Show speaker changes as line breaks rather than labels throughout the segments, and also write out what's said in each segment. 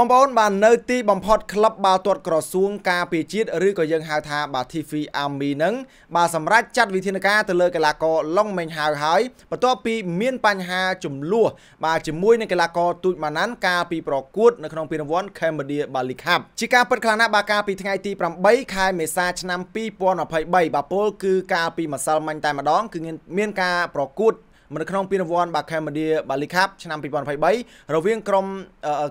បងប្អូនបាទនៅទីបំផុតក្លឹបបាល់ទាត់ក្រសួងការពារជាតិឬក៏យើងហៅថាបាទ TV Army នឹងបាទសម្រាប់ចាត់វិធានការទៅលើកីឡាករឡុងមេងហៅហើយបន្ទាប់ពីមានបញ្ហាចំនួនបាទជាមួយនឹងកីឡាករទូចម៉ាណាន់កាលពីប្រកួតនៅក្នុងពានរង្វាន់ Cambodia Bali Cup ជាការពិតខ្លាំងណាស់បាទកាលពីថ្ងៃទី8ខែមេសាឆ្នាំ2023បាទពលគឺកាលពីម្សិលមិញតែម្ដងគឺមានការប្រកួតនៅក្នុងពានរង្វាន់បាខេមឌាបាលីខាប់ឆ្នាំ2023រវាងក្រុម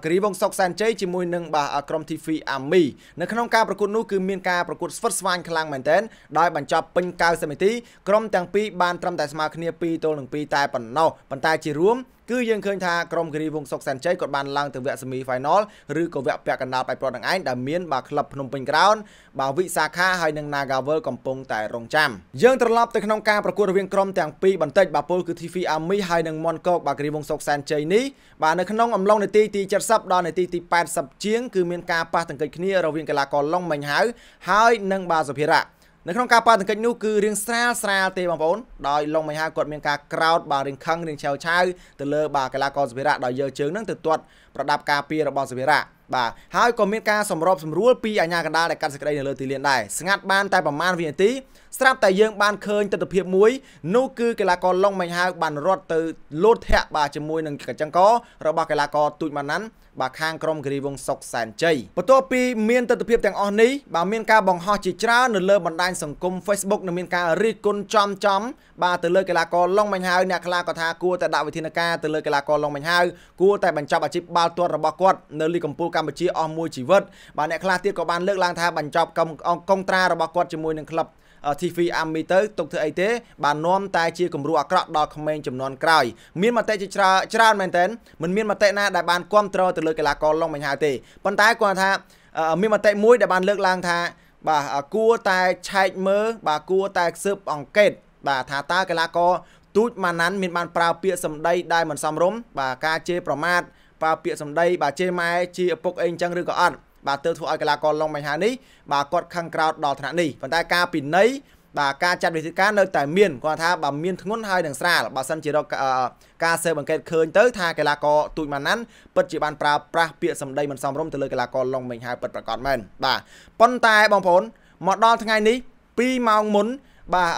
គិរីវងសុកសានជ័យជាមួយនឹងបាទក្រុម TV Army នៅក្នុងការប្រកួតនោះគឺមានការប្រកួតស្វិតស្វាញខ្លាំងមែនទែនដោយបញ្ចប់ពេញ90នាទីក្រុមទាំងពីរបានត្រឹមតែស្មើគ្នា2ទល់នឹង2តែប៉ុណ្ណោះប៉ុន្តែជារួមគឺយើងឃើញថាក្រុមគិរីវងសុកសែនជ័យគាត់បានឡើងទៅវគ្គ semi final ឬក៏វគ្គពាក់កណ្ដាលបៃប្រតនឹងឯងដែលមានបាទក្លឹបភ្នំពេញក្រោនបាទវិសាខាហើយនិង Nagavel កំពុងតែរងចាំយើងត្រឡប់ទៅក្នុងការប្រកួតរវាងក្រុមទាំងពីរបន្តិចបាទពលគឺ TV Army ហើយនិង Monkok បាទគិរីវងសុកសែនជ័យនេះបាទនៅក្នុងអំឡុងនាទីទី70ដល់នាទីទី80ជាងគឺមានការប៉ះទង្គិចគ្នារវាងកីឡាករឡុងមិញហៅហើយនិងបាទសុភិរៈនៅក្នុងការប៉ាទង្គិចនោះគឺរៀងស្រាលស្រាលទេបងប្អូនដោយឡុងមៃហាគាត់មានការក្រោតបាទរៀងខឹងរៀងឆាវឆាវទៅលើបាទកីឡាករសវិរៈដោយយកជើងនឹងទៅទាត់ប្រដាប់ការពាររបស់សវិរៈបាទហើយក៏មានការសម្របសម្រួលពីអាញាកណ្ដាលដែលកាត់សេចក្តីនៅលើទីលានដែរស្ងាត់បានតែប្រមាណវិនាទីស្រាប់តែយើងបានឃើញទស្សនវិជ្ជាមួយនោះគឺកីឡាករឡុងមៃហាបានរត់ទៅលោតធាក់បាទជាមួយនឹងកញ្ចឹងករបស់កីឡាករទូចម៉ាណាន់បាទខាងក្រុមគិរីវងសុកសែនជ័យបន្ទាប់ពី មានទស្សនវិជ្ជាទាំងអស់នេះបាទមានការបង្ហោះជាច្រើននៅលើបណ្ដាញសង្គម Facebook និងមានការរិះគន់ចំចំបាទទៅលើកីឡាករឡុងមាញ់ហើយអ្នកខ្លះក៏ថាគួរតែដាក់វិធានការទៅលើកីឡាករឡុងមាញ់ហើយគួរតែបញ្ចប់អាជីពបាល់ទាត់របស់គាត់នៅលីកំពូលកម្ពុជាអស់មួយជីវិតបាទអ្នកខ្លះទៀតក៏បានលើកឡើងថាបញ្ចប់កុងត្រារបស់គាត់ជាមួយនឹងក្លឹប TV Army ទៅទុកធ្វើអីទេ បាននាំតែជាគំរូអាក្រក់ដល់ក្មេងចំនួនក្រោយ មានមតិជាច្រើនច្រើនមែនទែនមិនមានមតិណាដែលបានគ្រប់គ្រងទៅលើកីឡាករលងបញ្ហាទេប៉ុន្តែគាត់ថាមានមតិមួយដែលបានលើកឡើង ថា បាទគួរតែឆែកមើលបាទគួរតែស៊ើបអង្កេត បាទថាតើកីឡាករទូចម៉ាណាន់មានបានប្រើពាក្យសម្ដីដែលមិនសមរម្យបាទការជេរប្រមាថប្រើពាក្យសម្ដីបាទជេរម៉ែជាឪពុកអីអញ្ចឹងឬក៏អត់បាទទើបធ្វើឲ្យកីឡាករឡុងបាញ់ហានេះបាទគាត់ខឹងក្រោតដល់ថ្នាក់នេះប៉ុន្តែការពិន័យបាទការចាត់វិធានការនៅតែមានគាត់ថាបើមានធ្ងន់ហើយនឹងស្រាលបើសិនជារកការស៊ើបអង្កេតឃើញទៅថាកីឡាករទូចម៉ាណាន់ពិតជាបានប្រើប្រាស់ពាក្យសម្ដីមិនសមរម្យទៅលើកីឡាករឡុងមេងហៅពិតប្រាកដមែនបាទប៉ុន្តែបងប្អូនមកដល់ថ្ងៃនេះ2ម៉ោងមុនបាទ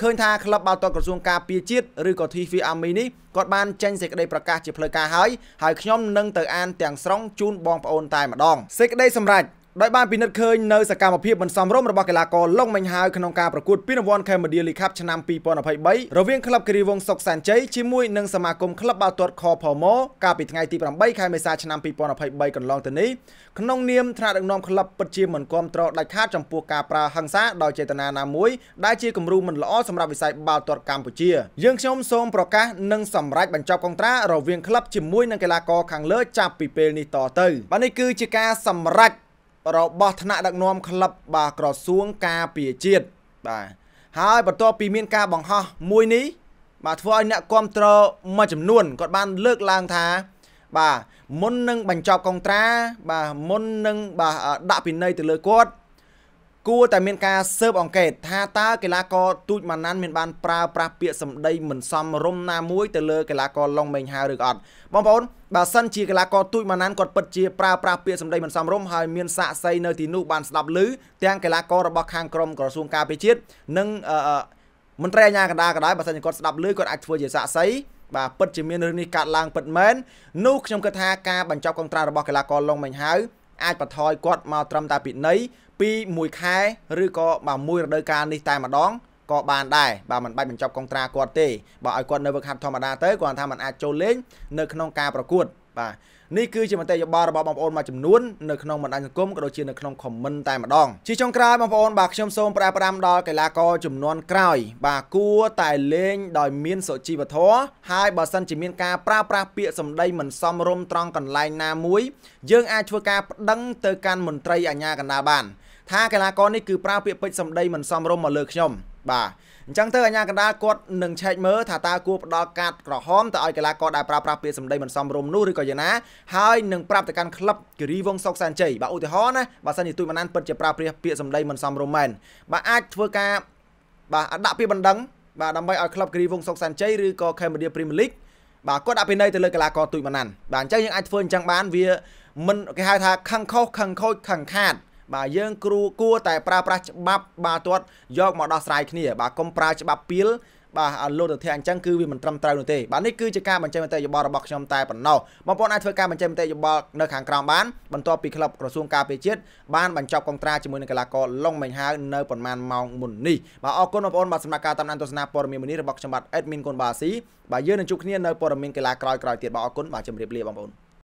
ឃើញថាក្លឹបបាល់ទាត់ក្រសួងការពារជាតិឬក៏ TV Army នេះគាត់បាន ចេញសេចក្តីប្រកាសជាផ្លូវការហើយហើយខ្ញុំនឹងទៅអានទាំងស្រុងជូនបងប្អូនតែម្ដងសេចក្តីសម្រេចដោយបានពិនិត្យឃើញនៅសកម្មភាពមិនសមរម្យរបស់កីឡាករលងមិញហាវក្នុងការប្រកួតពានរង្វាន់ Cambodia League Cup ឆ្នាំ2023រវាងក្លឹបគិរីវង្សសុកសានជ័យជាមួយនឹងសមាគមក្លឹបបាល់ទាត់ខផម៉ូកាលពីថ្ងៃទី8ខែមេសាឆ្នាំ2023កន្លងទៅនេះក្នុងនាមថ្នាក់ដឹកនាំក្លឹបពិតជាមិនគ្រប់គ្រងដាច់ខាតចំពោះការប្រើហិង្សាដោយចេតនាណាមួយដែលជាគំរូមិនល្អសម្រាប់វិស័យបាល់ទាត់កម្ពុជាយើងខ្ញុំសូមប្រកាសនិងសម្រេចបញ្ចប់កុងត្រារវាងក្លឹបជាមួយនឹងកីឡាករខាងលើចាប់ពីពេលនេះតទៅបាទនេះគឺជាការសម្រេចរបស់ថ្នាក់ដឹកនាំក្លឹបបាទក្រសួងការពារជាតិបាទហើយបន្ទាប់ពីមានការបង្ហោះមួយនេះបាទធ្វើឲ្យអ្នកគ្រប់គ្រងមួយចំនួនគាត់បានលើកឡើងថាបាទមុននឹងបញ្ចប់កុងត្រា បាទមុននឹងបាទដាក់ពិន័យទៅលើគាត់គួរតែមានការស៊ើបអង្កេតថាតើកីឡាករទូចម៉ាណាន់មានបានប្រើប្រាស់ពាក្យសម្ដីមិនសមរម្យណាមួយទៅលើកីឡាករឡុងមេងហាឬក៏អត់បងប្អូនបើសិនជាកីឡាករទូចម៉ាណាន់គាត់ពិតជាប្រើប្រាស់ពាក្យសម្ដីមិនសមរម្យហើយមានសាកសីនៅទីនោះបានស្ដាប់ឮទាំងកីឡាកររបស់ខាងក្រមក្រសួងការពារជាតិនិងមន្ត្រីអាជ្ញាកណ្ដាលក៏ដោយបើសិនជាគាត់ស្ដាប់ឮគាត់អាចធ្វើជាសាកសីបាទពិតជាមានរឿងនេះកើតឡើងពិតមែននោះខ្ញុំគិតថាការបញ្ចប់កងត្រារបស់កីឡាករឡុងមេងហៅអាចបន្ថយគាត់មកត្រឹមតែពីនៃពី1ខែឬក៏បាទមួយរដូវកាលនេះតែម្ដងក៏បានដែរបាទมันបាច់បញ្ចប់កងត្រាគាត់ទេបើឲ្យគាត់នៅវឹកហាត់ធម្មតាទៅគាត់ថាมันអាចចូលលេងនៅក្នុងការប្រកួតបាទនេះគឺជាមតិយោបល់របស់បងប្អូនមួយចំនួននៅក្នុងបណ្ដាញសង្គមក៏ដូចជានៅក្នុង comment តែម្ដងជាចុងក្រោយបងប្អូនបាទខ្ញុំសូមផ្ដល់ផ្ដាំដល់កីឡាករចំនួនក្រោយ បាទគួរតែលេងដោយមាន សុជីវធម៌ហើយបើសិនជាមានការប្រើប្រាស់ពាក្យសម្ដីមិនសមរម្យត្រង់កន្លែងណាមួយយើងអាចធ្វើការប្តឹងទៅកាន់មន្ត្រីអាជ្ញាកណ្ដាលបានថាកីឡាករនេះគឺប្រើពាក្យពេចន៍សម្ដីមិនសមរម្យមកលើខ្ញុំបាទអញ្ចឹងទៅអាញាកណ្ដាលគាត់នឹងឆែកមើលថាតើគួរផ្ដល់កាតក្រហមទៅឲ្យកីឡាករដែលប្រើប្រាស់ពាក្យសម្ដីមិនសមរម្យនោះឬក៏យ៉ាងណាហើយនឹងប្រាប់ទៅកាន់ក្លឹបគិរីវងសុកសានជ័យបាទឧទាហរណ៍ណាបើសិនជាទូចមណានពិតជាប្រើប្រាស់ពាក្យសម្ដីមិនសមរម្យមែនបាទអាចធ្វើការបាទដាក់ពាក្យបណ្ដឹងបាទដើម្បីឲ្យក្លឹបគិរីវងសុកសានជ័យឬក៏ Cambodia Premier League បាទគាត់ដាក់ពិន័យទៅលើកីឡាករទូចមណានបាទអញ្ចឹងយើងអាចធ្វើអញ្ចឹងបានវាមិនគេហៅថាខឹងខុសខឹងខូចខឹងខាតបាទយើងគ្រូគួរតែប្រើប្រាស់ច្បាប់បាទទាត់យកមកដោះស្រាយគ្នា បាទកុំប្រើច្បាប់ពីលបាទលោកទៅធាអញ្ចឹងគឺវាមិនត្រឹមត្រូវនោះទេបាទនេះគឺជាការបញ្ចេញមតិយោបល់របស់ខ្ញុំតែប៉ុណ្ណោះបងប្អូនអាចធ្វើការបញ្ចេញមតិយោបល់នៅខាងក្រោមបានបន្ទាប់ពីក្លឹបក្រសួងការពារជាតិបានបញ្ចប់កងត្រាជាមួយនឹងកីឡាករលងមេងហាវនៅប្រមាណម៉ោងមុននេះបាទអរគុណបងប្អូនបាទសម្រាប់ការតាមដានទស្សនាព័ត៌មានមួយនេះរបស់ខ្ញុំបាទអេដមីនកូនបាស៊ីបាទយើងនឹងជួបគ្នានៅព័ត៌មានកីឡាក្រោយៗទៀតបាទអរគុណបាទជម្រាបលាបងប្អូន